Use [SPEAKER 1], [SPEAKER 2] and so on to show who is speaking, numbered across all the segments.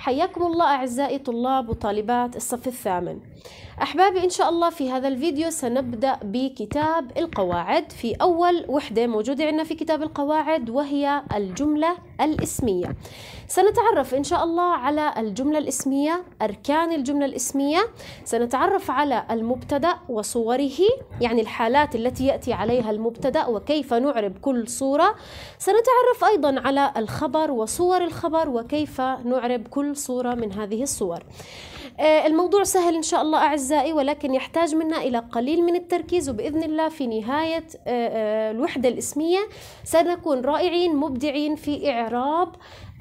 [SPEAKER 1] حياكم الله أعزائي طلاب وطالبات الصف الثامن أحبابي إن شاء الله في هذا الفيديو سنبدأ بكتاب القواعد في أول وحدة موجودة عندنا في كتاب القواعد وهي الجملة الإسمية سنتعرف إن شاء الله على الجملة الإسمية أركان الجملة الإسمية سنتعرف على المبتدأ وصوره يعني الحالات التي يأتي عليها المبتدأ وكيف نعرب كل صورة سنتعرف أيضا على الخبر وصور الخبر وكيف نعرب كل صورة من هذه الصور آه، الموضوع سهل إن شاء الله أعزائي ولكن يحتاج منا إلى قليل من التركيز وبإذن الله في نهاية آه، آه، الوحدة الإسمية سنكون رائعين مبدعين في إعراب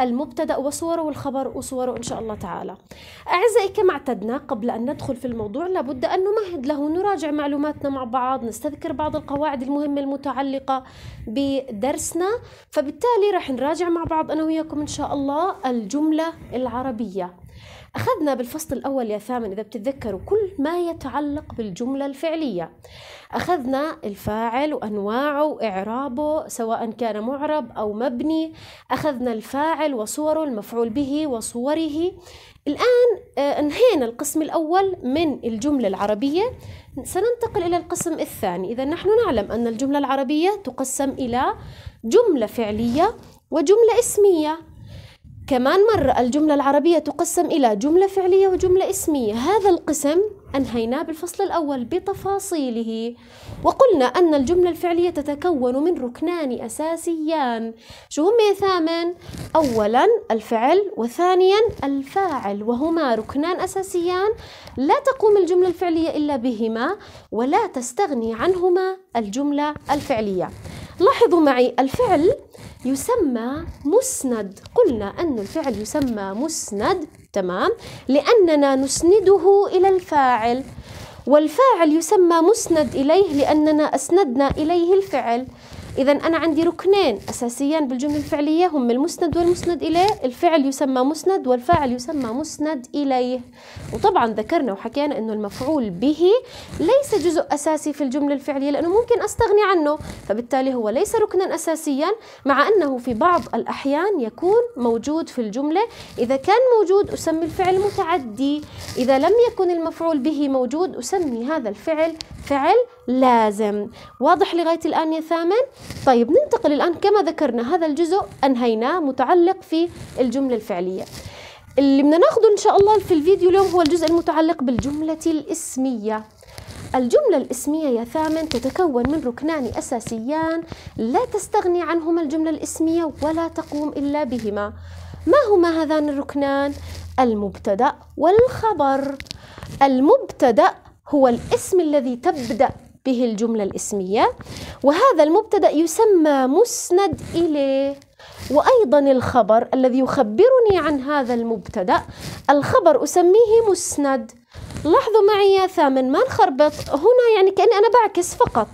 [SPEAKER 1] المبتدأ وصوره والخبر وصوره إن شاء الله تعالى أعزائي كما اعتدنا قبل أن ندخل في الموضوع لابد أن نمهد له نراجع معلوماتنا مع بعض نستذكر بعض القواعد المهمة المتعلقة بدرسنا فبالتالي راح نراجع مع بعض أنا وياكم إن شاء الله الجملة العربية أخذنا بالفصل الأول يا ثامن إذا بتتذكروا كل ما يتعلق بالجملة الفعلية أخذنا الفاعل وأنواعه وإعرابه سواء كان معرب أو مبني أخذنا الفاعل وصوره المفعول به وصوره الآن آه، انهينا القسم الأول من الجملة العربية سننتقل إلى القسم الثاني إذا نحن نعلم أن الجملة العربية تقسم إلى جملة فعلية وجملة اسمية كمان مرة الجملة العربية تقسم إلى جملة فعلية وجملة اسمية هذا القسم أنهيناه بالفصل الأول بتفاصيله وقلنا أن الجملة الفعلية تتكون من ركنان أساسيان شو هم يا ثامن؟ أولا الفعل وثانيا الفاعل وهما ركنان أساسيان لا تقوم الجملة الفعلية إلا بهما ولا تستغني عنهما الجملة الفعلية لاحظوا معي الفعل يسمى مسند قلنا أن الفعل يسمى مسند تمام لأننا نسنده إلى الفاعل والفاعل يسمى مسند إليه لأننا أسندنا إليه الفعل إذا أنا عندي ركنين أساسيان بالجملة الفعلية هم المسند والمسند إليه الفعل يسمى مسند والفاعل يسمى مسند إليه وطبعا ذكرنا وحكينا أنه المفعول به ليس جزء أساسي في الجملة الفعلية لأنه ممكن أستغني عنه فبالتالي هو ليس ركنا أساسيا مع أنه في بعض الأحيان يكون موجود في الجملة إذا كان موجود أسمي الفعل متعدي إذا لم يكن المفعول به موجود أسمي هذا الفعل فعل لازم واضح لغاية الآن يا ثامن؟ طيب ننتقل الآن كما ذكرنا هذا الجزء أنهيناه متعلق في الجملة الفعلية اللي بدنا ناخده إن شاء الله في الفيديو اليوم هو الجزء المتعلق بالجملة الإسمية الجملة الإسمية يا ثامن تتكون من ركنان أساسيان لا تستغني عنهما الجملة الإسمية ولا تقوم إلا بهما ما هما هذان الركنان؟ المبتدأ والخبر المبتدأ هو الاسم الذي تبدأ به الجملة الاسمية وهذا المبتدأ يسمى مسند إليه وأيضا الخبر الذي يخبرني عن هذا المبتدأ الخبر أسميه مسند لاحظوا معي يا ثامن ما نخربط هنا يعني كأني أنا بعكس فقط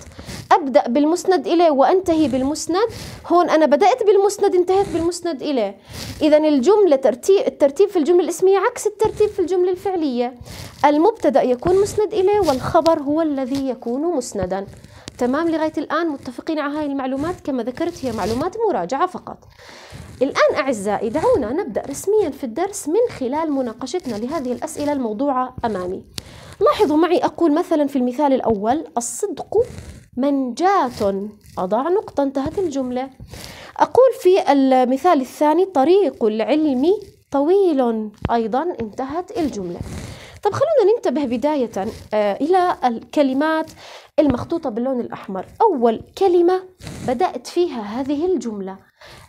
[SPEAKER 1] أبدأ بالمسند إليه وأنتهي بالمسند هون أنا بدأت بالمسند انتهيت بالمسند إليه إذا الجملة ترتيب الترتيب في الجملة الاسمية عكس الترتيب في الجملة الفعلية المبتدأ يكون مسند إليه والخبر هو الذي يكون مسنداً تمام لغاية الآن متفقين على هاي المعلومات كما ذكرت هي معلومات مراجعة فقط الآن أعزائي دعونا نبدأ رسميا في الدرس من خلال مناقشتنا لهذه الأسئلة الموضوعة أمامي لاحظوا معي أقول مثلا في المثال الأول الصدق منجاة أضع نقطة انتهت الجملة أقول في المثال الثاني طريق العلم طويل أيضا انتهت الجملة طب خلونا ننتبه بداية آه، إلى الكلمات المخطوطة باللون الأحمر أول كلمة بدأت فيها هذه الجملة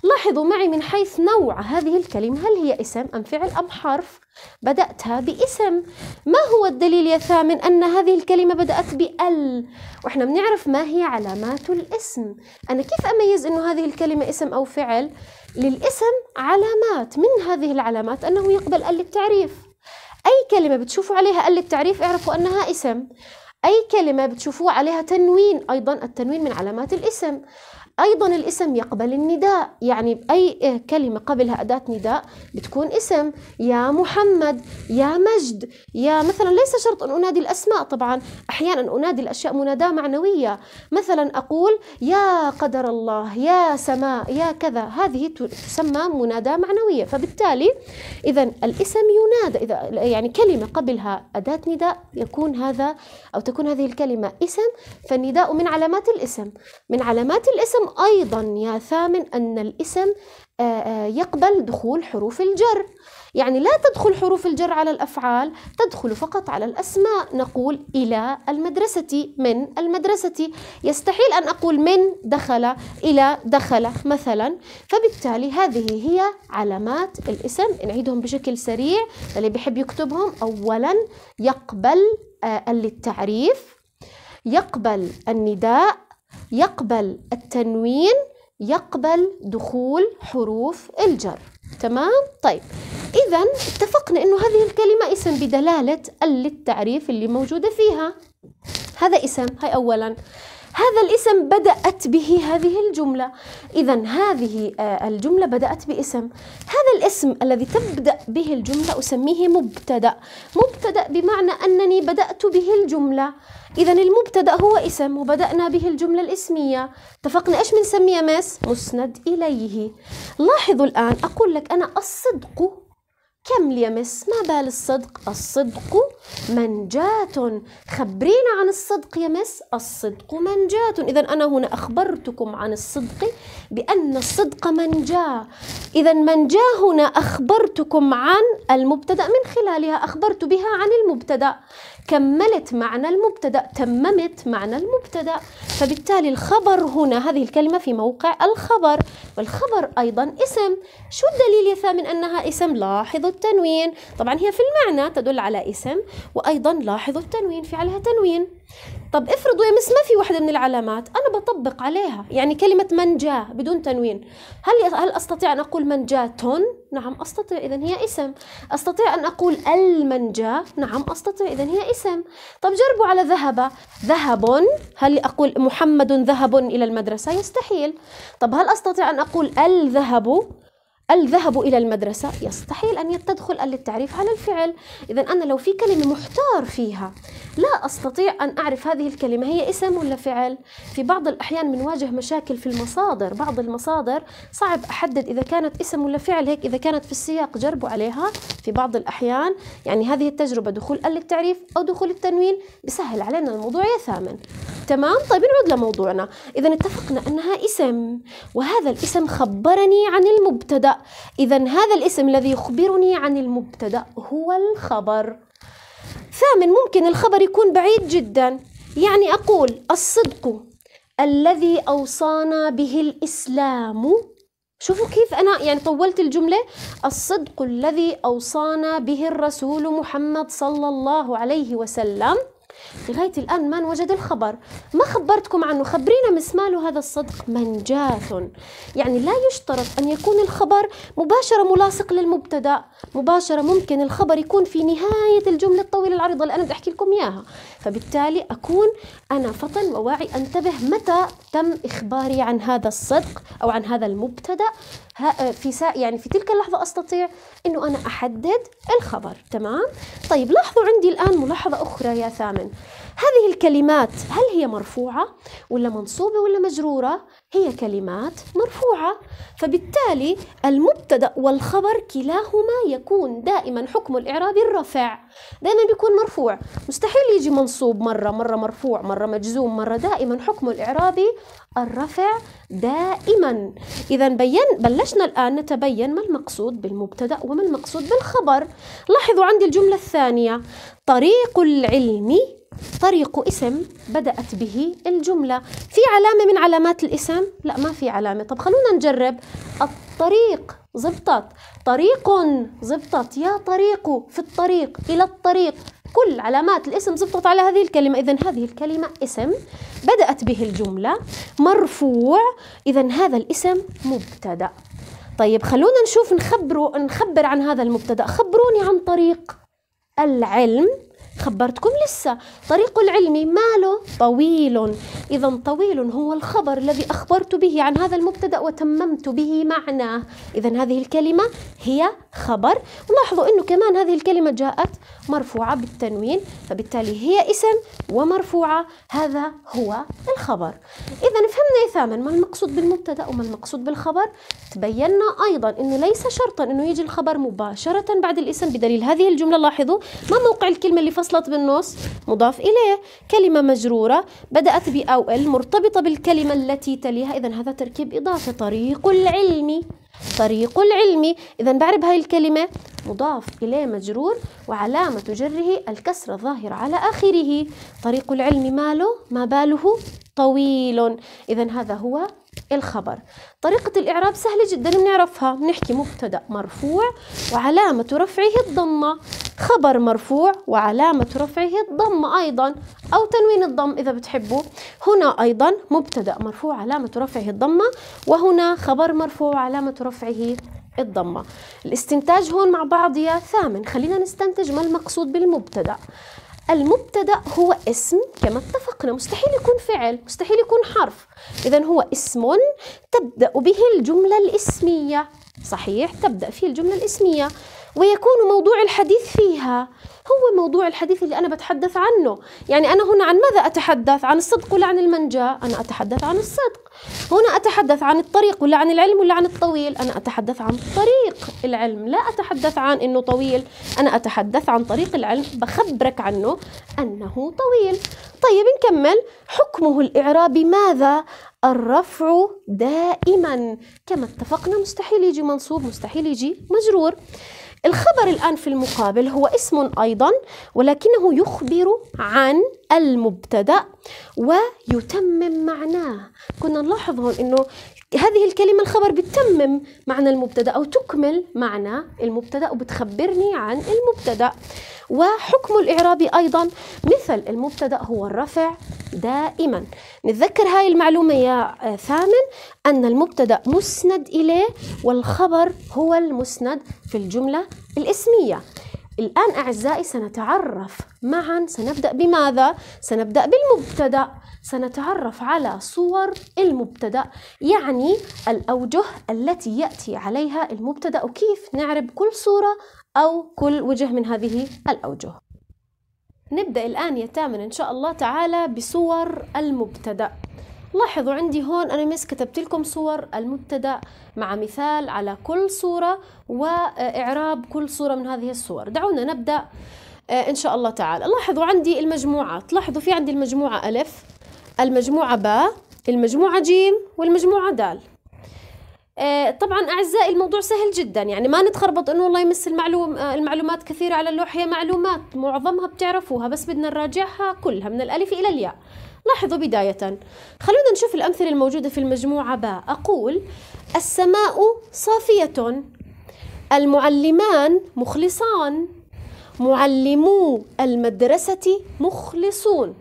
[SPEAKER 1] لاحظوا معي من حيث نوع هذه الكلمة هل هي اسم أم فعل أم حرف بدأتها باسم ما هو الدليل يا ثامن أن هذه الكلمة بدأت بأل وإحنا بنعرف ما هي علامات الاسم أنا كيف أميز أنه هذه الكلمة اسم أو فعل للاسم علامات من هذه العلامات أنه يقبل أل للتعريف أي كلمة بتشوفوا عليها أل للتعريف اعرفوا أنها اسم أي كلمة بتشوفوه عليها تنوين أيضا التنوين من علامات الاسم أيضا الاسم يقبل النداء يعني أي كلمة قبلها أداة نداء بتكون اسم يا محمد يا مجد يا مثلا ليس شرط أن أنادي الأسماء طبعا أحيانا أنادي الأشياء مناداة معنوية مثلا أقول يا قدر الله يا سماء يا كذا هذه تسمى مناداة معنوية فبالتالي إذا الاسم ينادى إذا يعني كلمة قبلها أداة نداء يكون هذا أو تكون هذه الكلمة اسم فالنداء من علامات الاسم من علامات الاسم أيضا يا ثامن أن الاسم آه، آه، يقبل دخول حروف الجر يعني لا تدخل حروف الجر على الأفعال تدخل فقط على الأسماء نقول إلى المدرسة من المدرسة يستحيل أن أقول من دخل إلى دخل مثلا فبالتالي هذه هي علامات الاسم نعيدهم بشكل سريع اللي بيحب يكتبهم أولا يقبل آه، للتعريف يقبل النداء يقبل التنوين يقبل دخول حروف الجر تمام طيب اذا اتفقنا انه هذه الكلمه اسم بدلاله ال للتعريف اللي موجوده فيها هذا اسم هاي اولا هذا الاسم بدأت به هذه الجملة إذا هذه آه، الجملة بدأت باسم هذا الاسم الذي تبدأ به الجملة أسميه مبتدأ مبتدأ بمعنى أنني بدأت به الجملة إذا المبتدأ هو اسم وبدأنا به الجملة الاسمية اتفقنا إيش بنسميه يا مس مسند إليه لاحظوا الآن أقول لك أنا الصدق كم يا مس ما بال الصدق الصدق منجاة خبرينا عن الصدق يا مس الصدق منجاة إذا أنا هنا أخبرتكم عن الصدق بأن الصدق منجاة إذا منجاة هنا أخبرتكم عن المبتدأ من خلالها أخبرت بها عن المبتدأ كملت معنى المبتدأ تممت معنى المبتدأ فبالتالي الخبر هنا هذه الكلمة في موقع الخبر والخبر أيضا اسم شو الدليل يا ثامن أنها اسم لاحظوا التنوين طبعا هي في المعنى تدل على اسم وايضا لاحظوا التنوين في عليها تنوين طب افرضوا يا مس ما في وحده من العلامات انا بطبق عليها يعني كلمه من جاء بدون تنوين هل هل استطيع ان اقول من تون نعم استطيع اذا هي اسم استطيع ان اقول المنجا نعم استطيع اذا هي اسم طب جربوا على ذهب ذهب هل اقول محمد ذهب الى المدرسه يستحيل طب هل استطيع ان اقول الذهب الذهب إلى المدرسة يستحيل أن تدخل للتعريف على الفعل إذا أنا لو في كلمة محتار فيها لا أستطيع أن أعرف هذه الكلمة هي اسم ولا فعل في بعض الأحيان بنواجه مشاكل في المصادر بعض المصادر صعب أحدد إذا كانت اسم ولا فعل هيك إذا كانت في السياق جربوا عليها في بعض الأحيان يعني هذه التجربة دخول ال للتعريف أو دخول التنوين بسهل علينا الموضوع يا ثامن تمام طيب نعود لموضوعنا إذا اتفقنا أنها اسم وهذا الاسم خبرني عن المبتدأ اذا هذا الاسم الذي يخبرني عن المبتدا هو الخبر ثامن ممكن الخبر يكون بعيد جدا يعني اقول الصدق الذي اوصانا به الاسلام شوفوا كيف أنا يعني طولت الجملة الصدق الذي أوصانا به الرسول محمد صلى الله عليه وسلم لغاية الآن ما نوجد الخبر ما خبرتكم عنه خبرينا مسمال هذا الصدق منجاة يعني لا يشترط أن يكون الخبر مباشرة ملاصق للمبتدأ مباشرة ممكن الخبر يكون في نهاية الجملة الطويلة العريضة اللي أنا بدي أحكي لكم إياها فبالتالي أكون أنا فطن وواعي أنتبه متى تم إخباري عن هذا الصدق أو عن هذا المبتدأ آه، في سا يعني في تلك اللحظة أستطيع أنه أنا أحدد الخبر تمام؟ طيب لاحظوا عندي الآن ملاحظة أخرى يا ثامن هذه الكلمات هل هي مرفوعة ولا منصوبة ولا مجرورة؟ هي كلمات مرفوعة فبالتالي المبتدأ والخبر كلاهما يكون دائما حكم الإعراب الرفع دائما بيكون مرفوع مستحيل يجي منصوب مرة مرة مرفوع مرة مجزوم مرة دائما حكم الإعرابي الرفع دائما إذا بين بلشنا الآن نتبين ما المقصود بالمبتدأ وما المقصود بالخبر لاحظوا عندي الجملة الثانية طريق العلم طريق اسم بدأت به الجملة في علامة من علامات الاسم؟ لا ما في علامة طب خلونا نجرب الطريق زبطت طريق زبطت يا طريق في الطريق إلى الطريق كل علامات الاسم زبطت على هذه الكلمة إذا هذه الكلمة اسم بدأت به الجملة مرفوع إذا هذا الاسم مبتدأ طيب خلونا نشوف نخبره نخبر عن هذا المبتدأ خبروني عن طريق العلم خبرتكم لسه طريق العلم ماله طويل إذا طويل هو الخبر الذي أخبرت به عن هذا المبتدأ وتممت به معناه إذا هذه الكلمة هي خبر ولاحظوا أنه كمان هذه الكلمة جاءت مرفوعة بالتنوين فبالتالي هي اسم ومرفوعة هذا هو الخبر إذا فهمنا ثامن ما المقصود بالمبتدأ وما المقصود بالخبر تبينا أيضا أنه ليس شرطا أنه يجي الخبر مباشرة بعد الاسم بدليل هذه الجملة لاحظوا ما موقع الكلمة اللي فصل انفصلت بالنص مضاف إليه كلمة مجرورة بدأت بأو ال مرتبطة بالكلمة التي تليها إذا هذا تركيب إضافي طريق العلم طريق العلم إذا بعرب هاي الكلمة مضاف إليه مجرور وعلامة جره الكسر الظاهرة على آخره طريق العلم ماله ما باله طويل إذا هذا هو الخبر طريقة الإعراب سهلة جدا بنعرفها بنحكي مبتدأ مرفوع وعلامة رفعه الضمة خبر مرفوع وعلامة رفعه الضمة أيضا أو تنوين الضم إذا بتحبوا هنا أيضا مبتدأ مرفوع علامة رفعه الضمة وهنا خبر مرفوع علامة رفعه الضمة الاستنتاج هون مع بعض يا ثامن خلينا نستنتج ما المقصود بالمبتدأ المبتدأ هو اسم كما اتفقنا مستحيل يكون فعل مستحيل يكون حرف إذا هو اسم تبدأ به الجملة الإسمية صحيح تبدأ فيه الجملة الاسمية ويكون موضوع الحديث فيها هو موضوع الحديث اللي أنا بتحدث عنه يعني أنا هنا عن ماذا أتحدث عن الصدق ولا عن المنجاة أنا أتحدث عن الصدق هنا أتحدث عن الطريق ولا عن العلم ولا عن الطويل أنا أتحدث عن طريق العلم لا أتحدث عن أنه طويل أنا أتحدث عن طريق العلم بخبرك عنه أنه طويل طيب نكمل حكمه الإعرابي ماذا الرفع دائما كما اتفقنا مستحيل يجي منصوب مستحيل يجي مجرور الخبر الآن في المقابل هو اسم أيضا ولكنه يخبر عن المبتدأ ويتمم معناه كنا نلاحظ هون أنه هذه الكلمة الخبر بتتمم معنى المبتدأ أو تكمل معنى المبتدأ وبتخبرني عن المبتدأ وحكم الإعراب أيضا مثل المبتدأ هو الرفع دائما نتذكر هاي المعلومة يا ثامن أن المبتدأ مسند إليه والخبر هو المسند في الجملة الإسمية الآن أعزائي سنتعرف معا سنبدأ بماذا؟ سنبدأ بالمبتدأ سنتعرف على صور المبتدأ يعني الأوجه التي يأتي عليها المبتدأ وكيف نعرب كل صورة أو كل وجه من هذه الأوجه نبدأ الآن يا تامر إن شاء الله تعالى بصور المبتدأ لاحظوا عندي هون أنا مس كتبت لكم صور المبتدأ مع مثال على كل صورة وإعراب كل صورة من هذه الصور دعونا نبدأ آه، إن شاء الله تعالى لاحظوا عندي المجموعات لاحظوا في عندي المجموعة ألف المجموعة باء المجموعة جيم والمجموعة دال آه، طبعا اعزائي الموضوع سهل جدا يعني ما نتخربط انه والله يمس المعلوم آه، المعلومات كثيره على اللوح هي معلومات معظمها بتعرفوها بس بدنا نراجعها كلها من الالف الى الياء لاحظوا بداية خلونا نشوف الأمثلة الموجودة في المجموعة باء أقول السماء صافية المعلمان مخلصان معلمو المدرسة مخلصون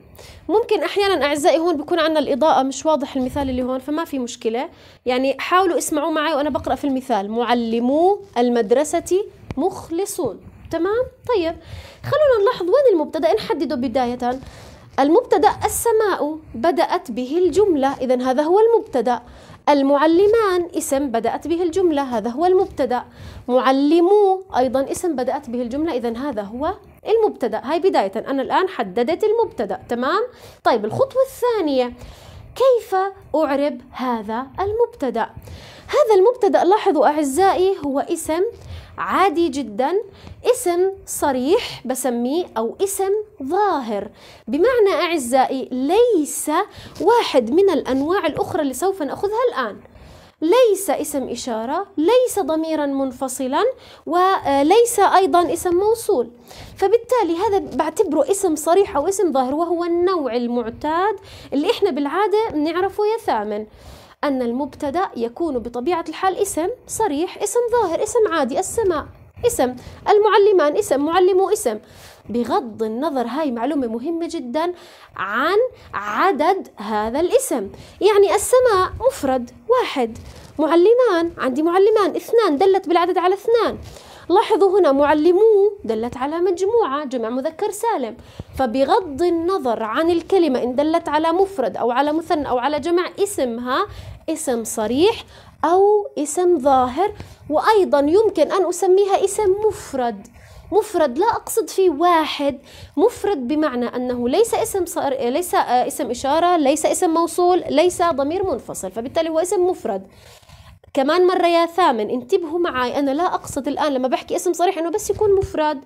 [SPEAKER 1] ممكن احيانا اعزائي هون بكون عندنا الاضاءه مش واضح المثال اللي هون فما في مشكله يعني حاولوا اسمعوا معي وانا بقرا في المثال معلمو المدرسه مخلصون تمام طيب خلونا نلاحظ وين المبتدا نحدده بدايه المبتدا السماء بدات به الجمله اذا هذا هو المبتدا المعلمان اسم بدأت به الجملة هذا هو المبتدأ معلمو أيضا اسم بدأت به الجملة إذا هذا هو المبتدا هاي بدايه انا الان حددت المبتدا تمام طيب الخطوه الثانيه كيف اعرب هذا المبتدا هذا المبتدا لاحظوا اعزائي هو اسم عادي جدا اسم صريح بسميه او اسم ظاهر بمعنى اعزائي ليس واحد من الانواع الاخرى اللي سوف ناخذها الان ليس اسم إشارة ليس ضميرا منفصلا وليس أيضا اسم موصول فبالتالي هذا بعتبره اسم صريح أو اسم ظاهر وهو النوع المعتاد اللي إحنا بالعادة بنعرفه يا ثامن أن المبتدأ يكون بطبيعة الحال اسم صريح اسم ظاهر اسم عادي السماء اسم المعلمان اسم معلمو اسم بغض النظر هاي معلومة مهمة جدا عن عدد هذا الاسم يعني السماء مفرد واحد معلمان عندي معلمان اثنان دلت بالعدد على اثنان لاحظوا هنا معلمو دلت على مجموعة جمع مذكر سالم فبغض النظر عن الكلمة إن دلت على مفرد أو على مثنى أو على جمع اسمها اسم صريح أو اسم ظاهر وأيضا يمكن أن أسميها اسم مفرد مفرد لا أقصد فيه واحد مفرد بمعنى أنه ليس اسم صار ليس آه، اسم إشارة ليس اسم موصول ليس ضمير منفصل فبالتالي هو اسم مفرد كمان مرة يا ثامن انتبهوا معي أنا لا أقصد الآن لما بحكي اسم صريح أنه بس يكون مفرد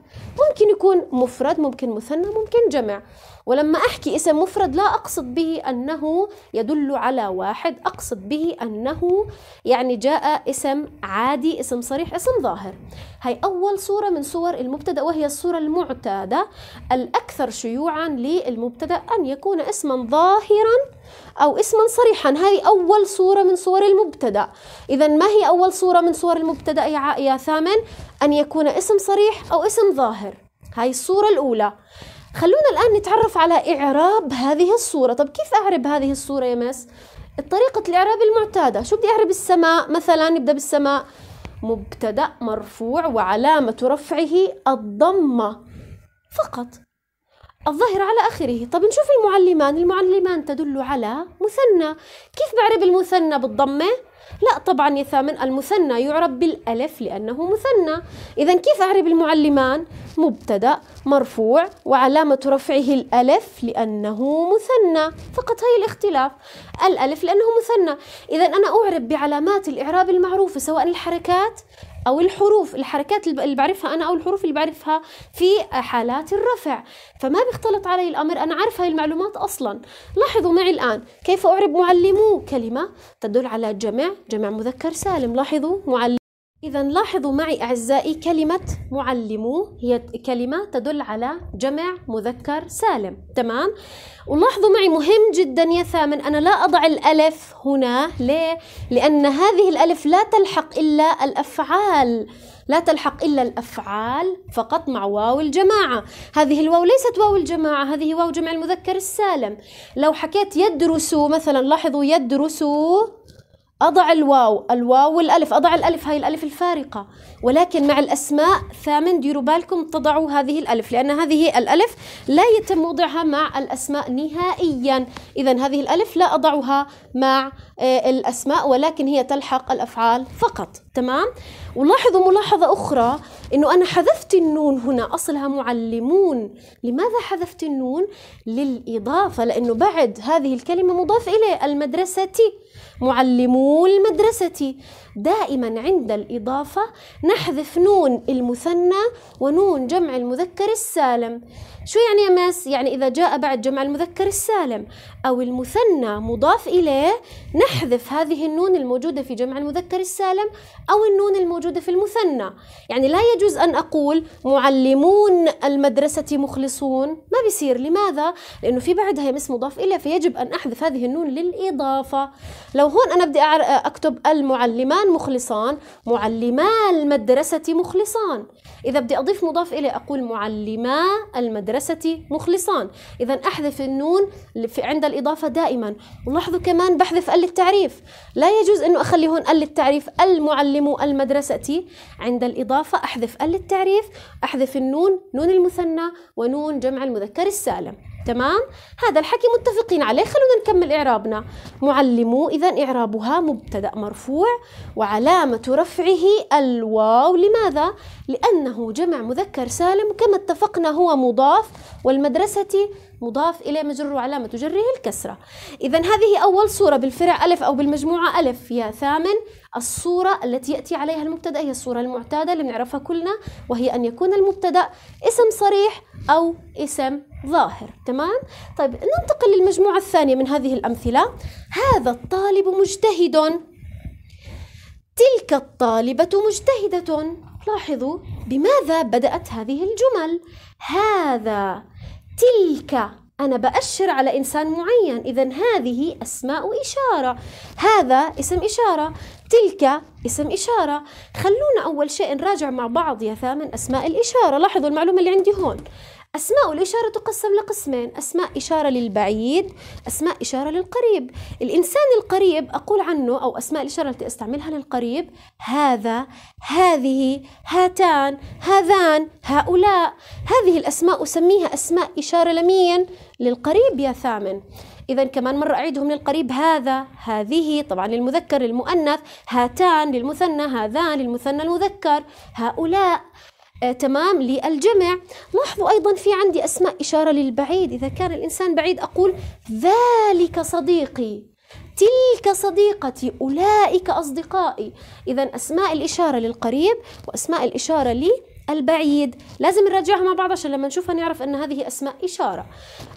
[SPEAKER 1] ممكن يكون مفرد ممكن مثنى ممكن جمع ولما أحكي اسم مفرد لا أقصد به أنه يدل على واحد أقصد به أنه يعني جاء اسم عادي اسم صريح اسم ظاهر هي أول صورة من صور المبتدأ وهي الصورة المعتادة الأكثر شيوعا للمبتدأ أن يكون اسما ظاهرا أو اسما صريحا هذه أول صورة من صور المبتدأ إذا ما هي أول صورة من صور المبتدأ يا ثامن أن يكون اسم صريح أو اسم ظاهر هاي الصورة الأولى خلونا الآن نتعرف على إعراب هذه الصورة طب كيف أعرب هذه الصورة يا مس؟ طريقة الإعراب المعتادة شو بدي أعرب السماء مثلا نبدأ بالسماء مبتدأ مرفوع وعلامة رفعه الضمة فقط الظاهر على آخره طب نشوف المعلمان المعلمان تدل على مثنى كيف بعرب المثنى بالضمة؟ لا طبعا يا ثامن المثنى يعرب بالألف لأنه مثنى إذا كيف أعرب المعلمان؟ مبتدأ مرفوع وعلامة رفعه الألف لأنه مثنى فقط هي الاختلاف الألف لأنه مثنى إذا أنا أعرب بعلامات الإعراب المعروفة سواء الحركات أو الحروف الحركات اللي بعرفها أنا أو الحروف اللي بعرفها في حالات الرفع فما بيختلط علي الأمر أنا عارف هاي المعلومات أصلا لاحظوا معي الآن كيف أعرب معلمو كلمة تدل على جمع جمع مذكر سالم لاحظوا معلم إذا لاحظوا معي أعزائي كلمة معلمو هي كلمة تدل على جمع مذكر سالم تمام ولاحظوا معي مهم جدا يا ثامن أنا لا أضع الألف هنا ليه؟ لأن هذه الألف لا تلحق إلا الأفعال لا تلحق إلا الأفعال فقط مع واو الجماعة هذه الواو ليست واو الجماعة هذه واو جمع المذكر السالم لو حكيت يدرسوا مثلا لاحظوا يدرسوا أضع الواو الواو والألف أضع الألف هاي الألف الفارقة ولكن مع الأسماء ثامن ديروا بالكم تضعوا هذه الألف لأن هذه الألف لا يتم وضعها مع الأسماء نهائيا إذا هذه الألف لا أضعها مع آه، الأسماء ولكن هي تلحق الأفعال فقط تمام ولاحظوا ملاحظة أخرى أنه أنا حذفت النون هنا أصلها معلمون لماذا حذفت النون للإضافة لأنه بعد هذه الكلمة مضاف إليه المدرسة معلمو المدرسة دائما عند الإضافة نحذف نون المثنى ونون جمع المذكر السالم شو يعني يا ماس؟ يعني إذا جاء بعد جمع المذكر السالم أو المثنى مضاف إليه نحذف هذه النون الموجودة في جمع المذكر السالم أو النون الموجودة في المثنى يعني لا يجوز أن أقول معلمون المدرسة مخلصون ما بيصير لماذا؟ لأنه في بعدها يمس مضاف إليه فيجب أن أحذف هذه النون للإضافة لو وهون أنا بدي أكتب المعلمان مخلصان معلما المدرسة مخلصان إذا بدي أضيف مضاف إليه أقول معلما المدرسة مخلصان إذا أحذف النون عند الإضافة دائما ولاحظوا كمان بحذف ال التعريف لا يجوز أنه أخلي هون ال التعريف المعلم المدرسة عند الإضافة أحذف ال التعريف أحذف النون نون المثنى ونون جمع المذكر السالم تمام هذا الحكي متفقين عليه خلونا نكمل إعرابنا معلمو إذا إعرابها مبتدأ مرفوع وعلامة رفعه الواو لماذا؟ لأنه جمع مذكر سالم كما اتفقنا هو مضاف والمدرسة مضاف إلى مجر وعلامة جره الكسرة إذا هذه أول صورة بالفرع ألف أو بالمجموعة ألف يا ثامن الصورة التي يأتي عليها المبتدأ هي الصورة المعتادة اللي بنعرفها كلنا وهي أن يكون المبتدأ اسم صريح أو اسم ظاهر تمام طيب ننتقل للمجموعة الثانية من هذه الأمثلة هذا الطالب مجتهد تلك الطالبة مجتهدة لاحظوا بماذا بدأت هذه الجمل هذا تلك أنا بأشر على إنسان معين إذا هذه أسماء إشارة هذا اسم إشارة تلك اسم إشارة خلونا أول شيء نراجع مع بعض يا ثامن أسماء الإشارة لاحظوا المعلومة اللي عندي هون أسماء الإشارة تقسم لقسمين أسماء إشارة للبعيد أسماء إشارة للقريب الإنسان القريب أقول عنه أو أسماء الإشارة التي أستعملها للقريب هذا هذه هاتان هذان هؤلاء هذه الأسماء أسميها أسماء إشارة لمين للقريب يا ثامن إذا كمان مرة أعيدهم للقريب هذا هذه طبعا للمذكر للمؤنث هاتان للمثنى هذان للمثنى المذكر هؤلاء آه تمام للجمع لاحظوا أيضا في عندي أسماء إشارة للبعيد إذا كان الإنسان بعيد أقول ذلك صديقي تلك صديقتي أولئك أصدقائي إذا أسماء الإشارة للقريب وأسماء الإشارة لي البعيد لازم نراجعها مع بعض عشان لما نشوفها نعرف أن هذه أسماء إشارة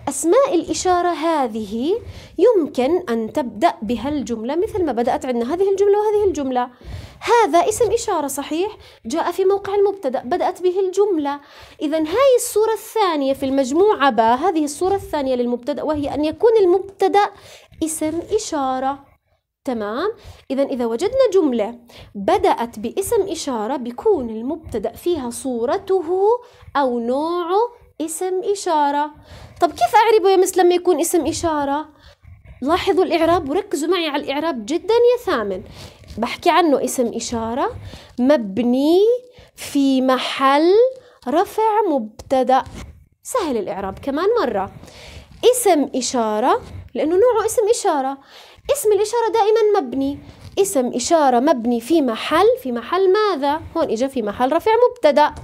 [SPEAKER 1] أسماء الإشارة هذه يمكن أن تبدأ بها الجملة مثل ما بدأت عندنا هذه الجملة وهذه الجملة هذا اسم إشارة صحيح جاء في موقع المبتدأ بدأت به الجملة إذا هاي الصورة الثانية في المجموعة با هذه الصورة الثانية للمبتدأ وهي أن يكون المبتدأ اسم إشارة تمام إذا إذا وجدنا جملة بدأت باسم إشارة بيكون المبتدأ فيها صورته أو نوعه اسم إشارة طب كيف أعربه يا مس لما يكون اسم إشارة؟ لاحظوا الإعراب وركزوا معي على الإعراب جدا يا ثامن بحكي عنه اسم إشارة مبني في محل رفع مبتدأ سهل الإعراب كمان مرة اسم إشارة لأنه نوعه اسم إشارة اسم الإشارة دائما مبني اسم إشارة مبني في محل في محل ماذا؟ هون إجا في محل رفع مبتدأ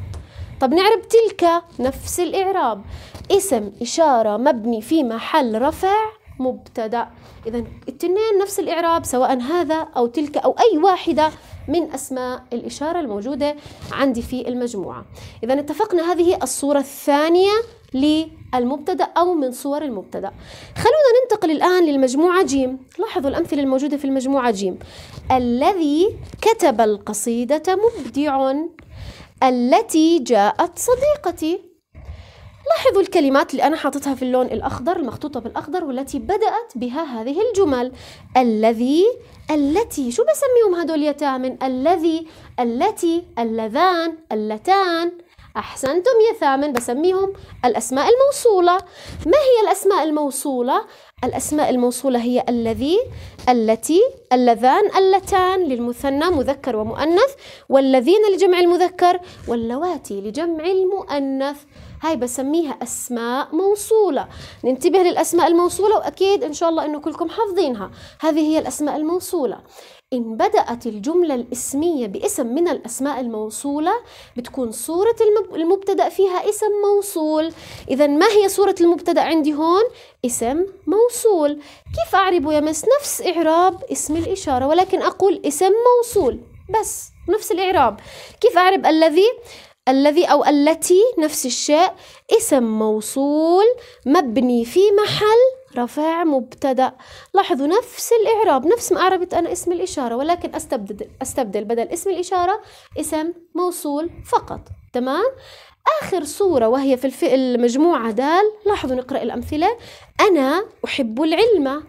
[SPEAKER 1] طب نعرب تلك نفس الإعراب اسم إشارة مبني في محل رفع مبتدأ إذا التنين نفس الإعراب سواء هذا أو تلك أو أي واحدة من أسماء الإشارة الموجودة عندي في المجموعة إذا اتفقنا هذه الصورة الثانية للمبتدا او من صور المبتدا خلونا ننتقل الان للمجموعه جيم لاحظوا الامثله الموجوده في المجموعه جيم الذي كتب القصيده مبدع التي جاءت صديقتي لاحظوا الكلمات اللي أنا حاططها في اللون الأخضر المخطوطة بالأخضر والتي بدأت بها هذه الجمل الذي التي شو بسميهم هدول يا ثامن الذي التي اللذان اللتان أحسنتم يا ثامن بسميهم الأسماء الموصولة ما هي الأسماء الموصولة؟ الأسماء الموصولة هي الذي التي اللذان اللتان للمثنى مذكر ومؤنث والذين لجمع المذكر واللواتي لجمع المؤنث هاي بسميها اسماء موصوله ننتبه للاسماء الموصوله واكيد ان شاء الله انه كلكم حافظينها هذه هي الاسماء الموصوله إن بدأت الجملة الاسمية باسم من الأسماء الموصولة بتكون صورة المبتدأ فيها اسم موصول إذا ما هي صورة المبتدأ عندي هون؟ اسم موصول كيف أعربه يا مس؟ نفس إعراب اسم الإشارة ولكن أقول اسم موصول بس نفس الإعراب كيف أعرب الذي؟ الذي أو التي نفس الشيء اسم موصول مبني في محل رفع مبتدأ لاحظوا نفس الإعراب نفس ما أعربت أنا اسم الإشارة ولكن أستبدل, أستبدل بدل اسم الإشارة اسم موصول فقط تمام؟ آخر صورة وهي في المجموعة مجموعة دال لاحظوا نقرأ الأمثلة أنا أحب العلم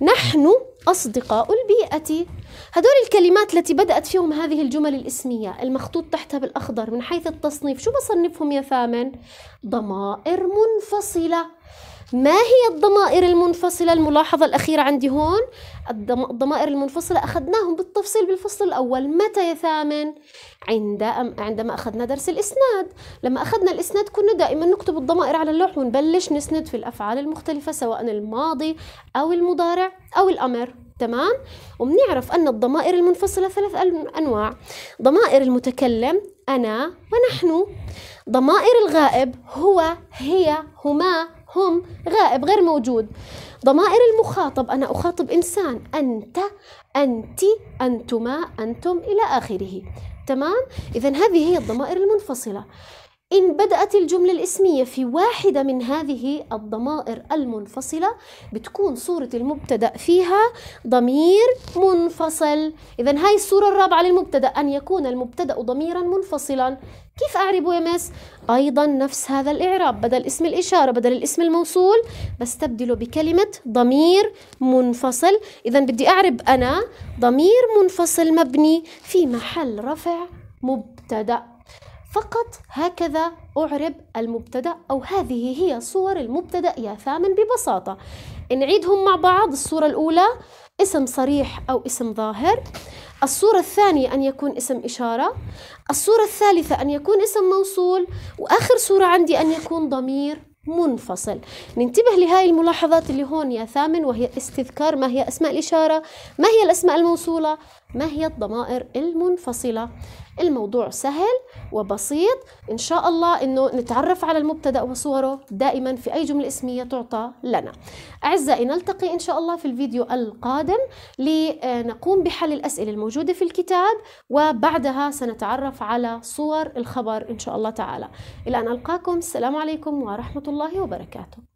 [SPEAKER 1] نحن أصدقاء البيئة هدول الكلمات التي بدأت فيهم هذه الجمل الإسمية المخطوط تحتها بالأخضر من حيث التصنيف شو بصنفهم يا ثامن؟ ضمائر منفصلة ما هي الضمائر المنفصلة الملاحظة الأخيرة عندي هون الضمائر المنفصلة أخذناهم بالتفصيل بالفصل الأول متى يا ثامن؟ عند عندما أخذنا درس الإسناد لما أخذنا الإسناد كنا دائما نكتب الضمائر على اللوح ونبلش نسند في الأفعال المختلفة سواء الماضي أو المضارع أو الأمر تمام؟ وبنعرف أن الضمائر المنفصلة ثلاث أنواع ضمائر المتكلم أنا ونحن ضمائر الغائب هو هي هما هم غائب غير موجود ضمائر المخاطب أنا أخاطب إنسان أنت أنت أنتما أنتم إلى آخره تمام إذا هذه هي الضمائر المنفصلة إن بدأت الجملة الاسمية في واحدة من هذه الضمائر المنفصلة بتكون صورة المبتدأ فيها ضمير منفصل إذا هاي الصورة الرابعة للمبتدأ أن يكون المبتدأ ضميرا منفصلا كيف أعرب ويمس؟ أيضا نفس هذا الإعراب بدل اسم الإشارة بدل الاسم الموصول بستبدله بكلمة ضمير منفصل إذا بدي أعرب أنا ضمير منفصل مبني في محل رفع مبتدأ فقط هكذا أعرب المبتدأ أو هذه هي صور المبتدأ يا ثامن ببساطة نعيدهم مع بعض الصورة الأولى اسم صريح أو اسم ظاهر الصورة الثانية أن يكون اسم إشارة الصورة الثالثة أن يكون اسم موصول وآخر صورة عندي أن يكون ضمير منفصل ننتبه لهاي الملاحظات اللي هون يا ثامن وهي استذكار ما هي أسماء الإشارة ما هي الأسماء الموصولة ما هي الضمائر المنفصلة الموضوع سهل وبسيط إن شاء الله أنه نتعرف على المبتدأ وصوره دائما في أي جملة اسمية تعطى لنا أعزائي نلتقي إن شاء الله في الفيديو القادم لنقوم بحل الأسئلة الموجودة في الكتاب وبعدها سنتعرف على صور الخبر إن شاء الله تعالى إلى أن ألقاكم السلام عليكم ورحمة الله وبركاته